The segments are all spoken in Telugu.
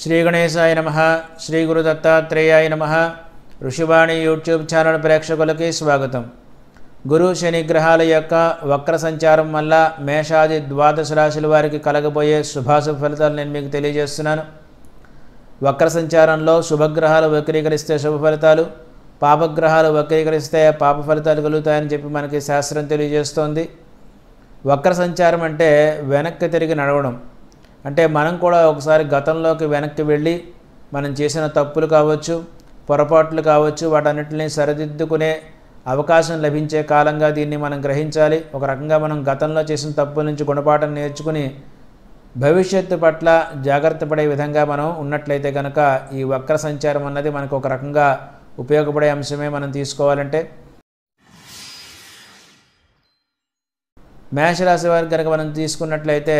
శ్రీ గణేశాయ నమ శ్రీ గురు దత్తాత్రేయాయ నమ ఋషివాణి యూట్యూబ్ ఛానల్ ప్రేక్షకులకి స్వాగతం గురు శని గ్రహాల యొక్క వక్ర సంచారం వల్ల మేషాది ద్వాదశ రాశుల వారికి కలగబోయే శుభాశుభ ఫలితాలు నేను మీకు తెలియజేస్తున్నాను వక్ర సంచారంలో శుభగ్రహాలు వక్రీకరిస్తే శుభ ఫలితాలు పాపగ్రహాలు వక్రీకరిస్తే పాప ఫలితాలు కలుగుతాయని చెప్పి మనకి శాస్త్రం తెలియజేస్తోంది వక్ర సంచారం అంటే వెనక్కి తిరిగి నడవడం అంటే మనం కూడా ఒకసారి గతంలోకి వెనక్కి వెళ్ళి మనం చేసిన తప్పులు కావచ్చు పొరపాట్లు కావచ్చు వాటన్నిటిని సరిదిద్దుకునే అవకాశం లభించే కాలంగా దీన్ని మనం గ్రహించాలి ఒక రకంగా మనం గతంలో చేసిన తప్పుల నుంచి గుణపాఠం నేర్చుకుని భవిష్యత్తు పట్ల జాగ్రత్త పడే విధంగా మనం ఉన్నట్లయితే కనుక ఈ వక్ర సంచారం అన్నది మనకు ఒక రకంగా ఉపయోగపడే అంశమే మనం తీసుకోవాలంటే మేషరాశి వారికి కనుక మనం తీసుకున్నట్లయితే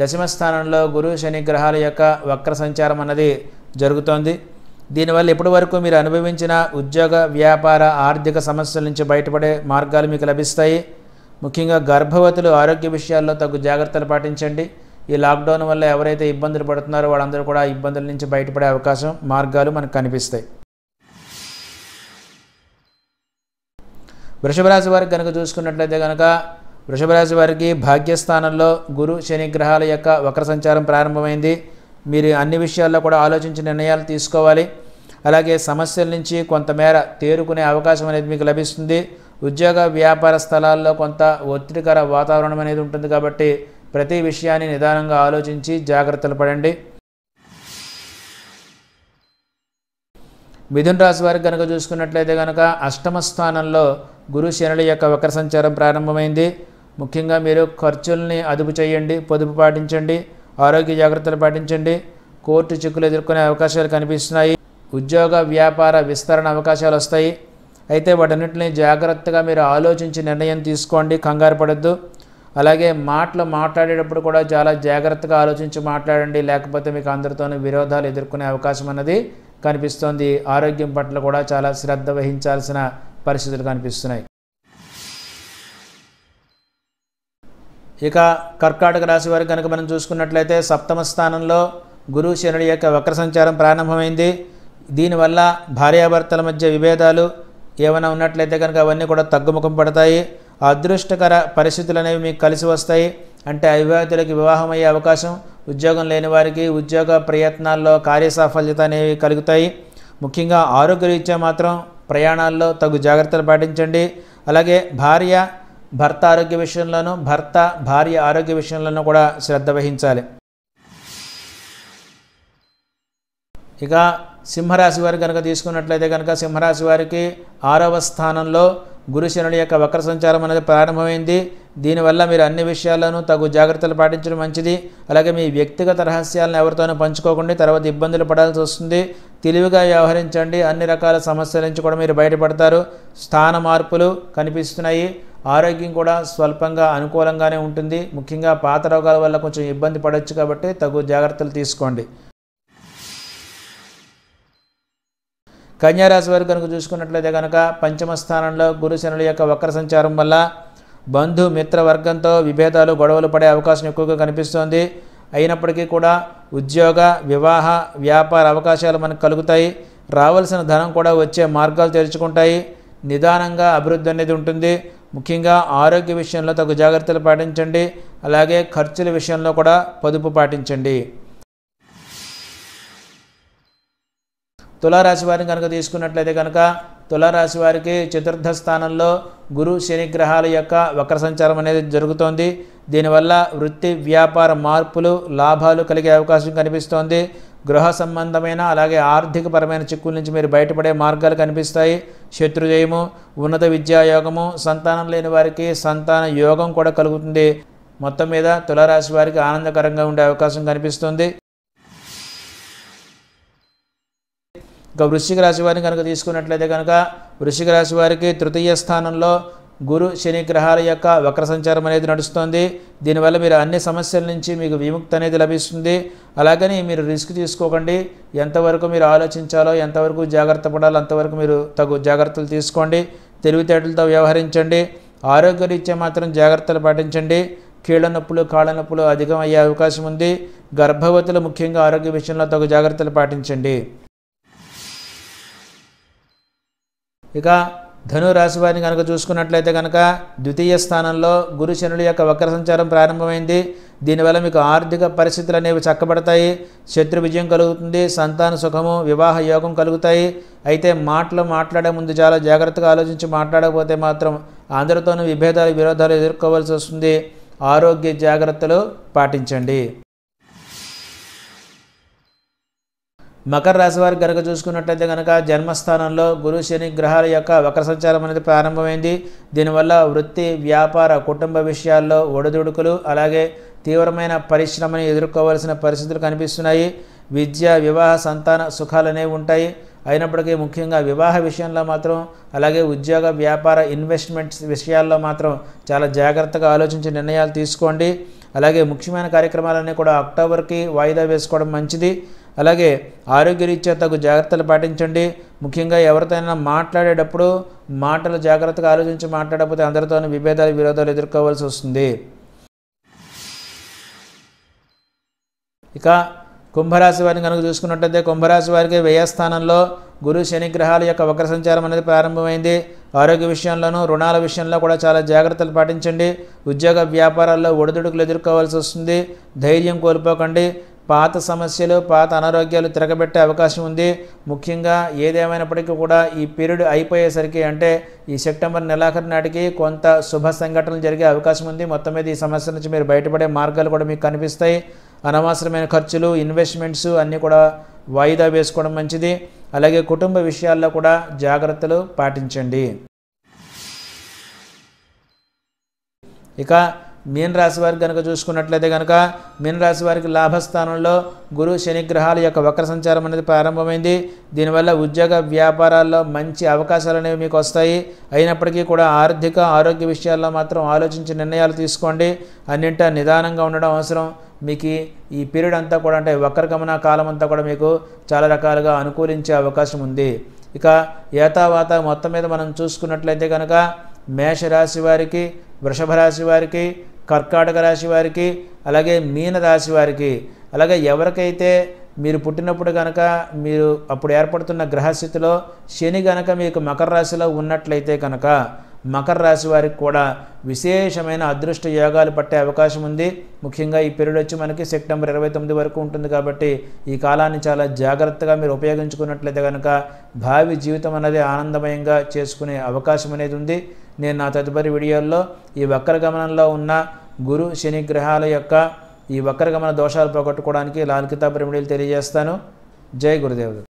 దశమస్థానంలో గురు శని గ్రహాల యొక్క వక్ర సంచారం అన్నది జరుగుతోంది దీనివల్ల ఇప్పటి వరకు మీరు అనుభవించిన ఉద్యోగ వ్యాపార ఆర్థిక సమస్యల నుంచి బయటపడే మార్గాలు మీకు లభిస్తాయి ముఖ్యంగా గర్భవతులు ఆరోగ్య విషయాల్లో తగు జాగ్రత్తలు పాటించండి ఈ లాక్డౌన్ వల్ల ఎవరైతే ఇబ్బందులు పడుతున్నారో వాళ్ళందరూ కూడా ఇబ్బందుల నుంచి బయటపడే అవకాశం మార్గాలు మనకు కనిపిస్తాయి వృషభరాశి వారికి కనుక చూసుకున్నట్లయితే కనుక వృషభరాశి వారికి భాగ్యస్థానంలో గురు శని గ్రహాల యొక్క వక్ర సంచారం ప్రారంభమైంది మీరు అన్ని విషయాల్లో కూడా ఆలోచించి నిర్ణయాలు తీసుకోవాలి అలాగే సమస్యల నుంచి కొంతమేర తేరుకునే అవకాశం అనేది మీకు లభిస్తుంది ఉద్యోగ వ్యాపార స్థలాల్లో కొంత ఒత్తిడికర వాతావరణం అనేది ఉంటుంది కాబట్టి ప్రతి విషయాన్ని నిదానంగా ఆలోచించి జాగ్రత్తలు పడండి మిథున్ రాశి వారికి కనుక చూసుకున్నట్లయితే కనుక అష్టమ స్థానంలో గురు శనుల యొక్క వక్ర సంచారం ప్రారంభమైంది ముఖ్యంగా మీరు ఖర్చుల్ని అదుపు చేయండి పొదుపు పాటించండి ఆరోగ్య జాగ్రత్తలు పాటించండి కోర్టు చిక్కులు ఎదుర్కొనే అవకాశాలు కనిపిస్తున్నాయి ఉద్యోగ వ్యాపార విస్తరణ అవకాశాలు వస్తాయి అయితే వాటన్నింటిని జాగ్రత్తగా మీరు ఆలోచించి నిర్ణయం తీసుకోండి కంగారు పడద్దు అలాగే మాటలు మాట్లాడేటప్పుడు కూడా చాలా జాగ్రత్తగా ఆలోచించి మాట్లాడండి లేకపోతే మీకు అందరితోనూ విరోధాలు ఎదుర్కొనే అవకాశం అన్నది కనిపిస్తోంది ఆరోగ్యం పట్ల కూడా చాలా శ్రద్ధ వహించాల్సిన పరిస్థితులు కనిపిస్తున్నాయి ఇక కర్కాటక రాశి వారికి కనుక మనం చూసుకున్నట్లయితే సప్తమ స్థానంలో గురు శనుడి యొక్క వక్ర సంచారం ప్రారంభమైంది దీనివల్ల భార్యాభర్తల మధ్య విభేదాలు ఏమైనా ఉన్నట్లయితే కనుక అవన్నీ కూడా తగ్గుముఖం పడతాయి అదృష్టకర పరిస్థితులు అనేవి మీకు కలిసి వస్తాయి అంటే అవివాహితులకి వివాహం అయ్యే అవకాశం ఉద్యోగం లేని వారికి ఉద్యోగ ప్రయత్నాల్లో కార్యసాఫల్యత అనేవి కలుగుతాయి ముఖ్యంగా ఆరోగ్యరీత్యా మాత్రం ప్రయాణాల్లో తగు జాగ్రత్తలు పాటించండి అలాగే భార్య భర్త ఆరోగ్య విషయంలోనూ భర్త భార్య ఆరోగ్య విషయంలోనూ కూడా శ్రద్ధ వహించాలి ఇక సింహరాశి వారు కనుక తీసుకున్నట్లయితే కనుక సింహరాశి వారికి ఆరవ స్థానంలో గురుశనుడి యొక్క వక్ర సంచారం అనేది ప్రారంభమైంది దీనివల్ల మీరు అన్ని విషయాల్లోనూ తగు జాగ్రత్తలు పాటించడం మంచిది అలాగే మీ వ్యక్తిగత రహస్యాలను ఎవరితోనూ పంచుకోకుండా తర్వాత ఇబ్బందులు పడాల్సి వస్తుంది తెలివిగా వ్యవహరించండి అన్ని రకాల సమస్యల నుంచి కూడా మీరు బయటపడతారు స్థాన మార్పులు కనిపిస్తున్నాయి ఆరోగ్యం కూడా స్వల్పంగా అనుకూలంగానే ఉంటుంది ముఖ్యంగా పాత రోగాల వల్ల కొంచెం ఇబ్బంది పడవచ్చు కాబట్టి తగు జాగ్రత్తలు తీసుకోండి కన్యారాశి వారు కనుక చూసుకున్నట్లయితే కనుక పంచమ స్థానంలో గురుశనుల యొక్క వక్ర సంచారం వల్ల బంధు మిత్ర వర్గంతో విభేదాలు గొడవలు పడే అవకాశం ఎక్కువగా కనిపిస్తోంది అయినప్పటికీ కూడా ఉద్యోగ వివాహ వ్యాపార అవకాశాలు మనకు కలుగుతాయి రావాల్సిన ధనం కూడా వచ్చే మార్గాలు తెరుచుకుంటాయి నిదానంగా అభివృద్ధి అనేది ఉంటుంది ముఖ్యంగా ఆరోగ్య విషయంలో తగు జాగ్రత్తలు పాటించండి అలాగే ఖర్చుల విషయంలో కూడా పొదుపు పాటించండి తులారాశి వారిని కనుక తీసుకున్నట్లయితే కనుక తులారాశి వారికి చతుర్థ స్థానంలో గురు శని గ్రహాల యొక్క వక్ర సంచారం అనేది జరుగుతోంది దీనివల్ల వృత్తి వ్యాపార మార్పులు లాభాలు కలిగే అవకాశం కనిపిస్తోంది గృహ సంబంధమైన అలాగే ఆర్థికపరమైన చిక్కుల నుంచి మీరు బయటపడే మార్గాలు కనిపిస్తాయి శత్రుజయము ఉన్నత యోగము సంతానం లేని వారికి సంతాన యోగం కూడా కలుగుతుంది మొత్తం మీద తులారాశి వారికి ఆనందకరంగా ఉండే అవకాశం కనిపిస్తుంది ఇక వృశ్చిక రాశి వారిని కనుక తీసుకున్నట్లయితే కనుక వృశ్చిక రాశి వారికి తృతీయ స్థానంలో గురు శని గ్రహాల యొక్క వక్ర సంచారం అనేది నడుస్తుంది దీనివల్ల మీరు అన్ని సమస్యల నుంచి మీకు విముక్తి అనేది లభిస్తుంది అలాగని మీరు రిస్క్ తీసుకోకండి ఎంతవరకు మీరు ఆలోచించాలో ఎంతవరకు జాగ్రత్త పడాలో అంతవరకు మీరు తగు జాగ్రత్తలు తీసుకోండి తెలివితేటలతో వ్యవహరించండి ఆరోగ్యరీత్యా మాత్రం జాగ్రత్తలు పాటించండి కీళ్ళ నొప్పులు కాళ్ళ నొప్పులు అధికం అయ్యే అవకాశం ఉంది గర్భవతులు ముఖ్యంగా ఆరోగ్య విషయంలో తగు జాగ్రత్తలు పాటించండి ఇక ధనురాశి వారిని కనుక చూసుకున్నట్లయితే కనుక ద్వితీయ స్థానంలో గురు యొక్క వక్ర సంచారం ప్రారంభమైంది దీనివల్ల మీకు ఆర్థిక పరిస్థితులు అనేవి చక్కబడతాయి శత్రు విజయం కలుగుతుంది సంతాన సుఖము వివాహ యోగం కలుగుతాయి అయితే మాటలు మాట్లాడే ముందు చాలా జాగ్రత్తగా ఆలోచించి మాట్లాడకపోతే మాత్రం అందరితోనూ విభేదాలు విరోధాలు ఎదుర్కోవాల్సి వస్తుంది ఆరోగ్య జాగ్రత్తలు పాటించండి మకర రాశి వారికి గనక చూసుకున్నట్లయితే కనుక జన్మస్థానంలో గురు శని గ్రహాల యొక్క వక్ర సంచారం అనేది ప్రారంభమైంది దీనివల్ల వృత్తి వ్యాపార కుటుంబ విషయాల్లో ఒడిదుడుకులు అలాగే తీవ్రమైన పరిశ్రమని ఎదుర్కోవాల్సిన పరిస్థితులు కనిపిస్తున్నాయి విద్య వివాహ సంతాన సుఖాలనేవి ఉంటాయి అయినప్పటికీ ముఖ్యంగా వివాహ విషయంలో మాత్రం అలాగే ఉద్యోగ వ్యాపార ఇన్వెస్ట్మెంట్స్ విషయాల్లో మాత్రం చాలా జాగ్రత్తగా ఆలోచించి నిర్ణయాలు తీసుకోండి అలాగే ముఖ్యమైన కార్యక్రమాలన్నీ కూడా అక్టోబర్కి వాయిదా వేసుకోవడం మంచిది అలాగే ఆరోగ్యరీత్యా తగు జాగ్రత్తలు పాటించండి ముఖ్యంగా ఎవరితోనైనా మాట్లాడేటప్పుడు మాటలు జాగ్రత్తగా ఆలోచించి మాట్లాడకపోతే అందరితోనూ విభేదాలు విరోధాలు ఎదుర్కోవాల్సి వస్తుంది ఇక కుంభరాశి వారిని కనుక చూసుకున్నట్టయితే కుంభరాశి వారికి వ్యయస్థానంలో గురు శని గ్రహాల యొక్క వక్ర సంచారం అనేది ప్రారంభమైంది ఆరోగ్య విషయంలోనూ రుణాల విషయంలో కూడా చాలా జాగ్రత్తలు పాటించండి ఉద్యోగ వ్యాపారాల్లో ఒడిదుడుకులు ఎదుర్కోవాల్సి వస్తుంది ధైర్యం కోల్పోకండి పాత సమస్యలు పాత అనారోగ్యాలు తిరగబెట్టే అవకాశం ఉంది ముఖ్యంగా ఏదేమైనప్పటికీ కూడా ఈ పీరియడ్ అయిపోయేసరికి అంటే ఈ సెప్టెంబర్ నెలాఖరు నాటికి కొంత శుభ సంఘటనలు జరిగే అవకాశం ఉంది మొత్తం మీద ఈ సమస్య నుంచి మీరు బయటపడే మార్గాలు కూడా మీకు కనిపిస్తాయి అనవసరమైన ఖర్చులు ఇన్వెస్ట్మెంట్స్ అన్నీ కూడా వాయిదా వేసుకోవడం మంచిది అలాగే కుటుంబ విషయాల్లో కూడా జాగ్రత్తలు పాటించండి ఇక మీనరాశి రాశి వారికి కనుక చూసుకున్నట్లయితే కనుక మీనరాశి రాశి వారికి లాభస్థానంలో గురు శని గ్రహాల యొక్క వక్ర సంచారం అనేది ప్రారంభమైంది దీనివల్ల ఉద్యోగ వ్యాపారాల్లో మంచి అవకాశాలు అనేవి మీకు వస్తాయి అయినప్పటికీ కూడా ఆర్థిక ఆరోగ్య విషయాల్లో మాత్రం ఆలోచించి నిర్ణయాలు తీసుకోండి అన్నింటా నిదానంగా ఉండడం అవసరం మీకు ఈ పీరియడ్ అంతా కూడా అంటే వక్రగమన కాలం అంతా కూడా మీకు చాలా రకాలుగా అనుకూలించే అవకాశం ఉంది ఇక ఏతావాత మొత్తం మీద మనం చూసుకున్నట్లయితే కనుక మేషరాశి వారికి వృషభ రాశి వారికి కర్కాటక రాశి వారికి అలాగే మీన రాశి వారికి అలాగే ఎవరికైతే మీరు పుట్టినప్పుడు కనుక మీరు అప్పుడు ఏర్పడుతున్న గ్రహస్థితిలో శని గనక మీకు మకర రాశిలో ఉన్నట్లయితే కనుక మకర రాశి వారికి కూడా విశేషమైన అదృష్ట యోగాలు పట్టే అవకాశం ఉంది ముఖ్యంగా ఈ పీరియడ్ వచ్చి మనకి సెప్టెంబర్ ఇరవై తొమ్మిది వరకు ఉంటుంది కాబట్టి ఈ కాలాన్ని చాలా జాగ్రత్తగా మీరు ఉపయోగించుకున్నట్లయితే కనుక భావి జీవితం అనేది ఆనందమయంగా చేసుకునే అవకాశం అనేది ఉంది నేను నా తదుపరి వీడియోల్లో ఈ వక్ర గమనంలో ఉన్న గురు శని గ్రహాల యొక్క ఈ వక్రగమన దోషాలు పోగొట్టుకోవడానికి లాల్ కితాబ్ తెలియజేస్తాను జై గురుదేవుడు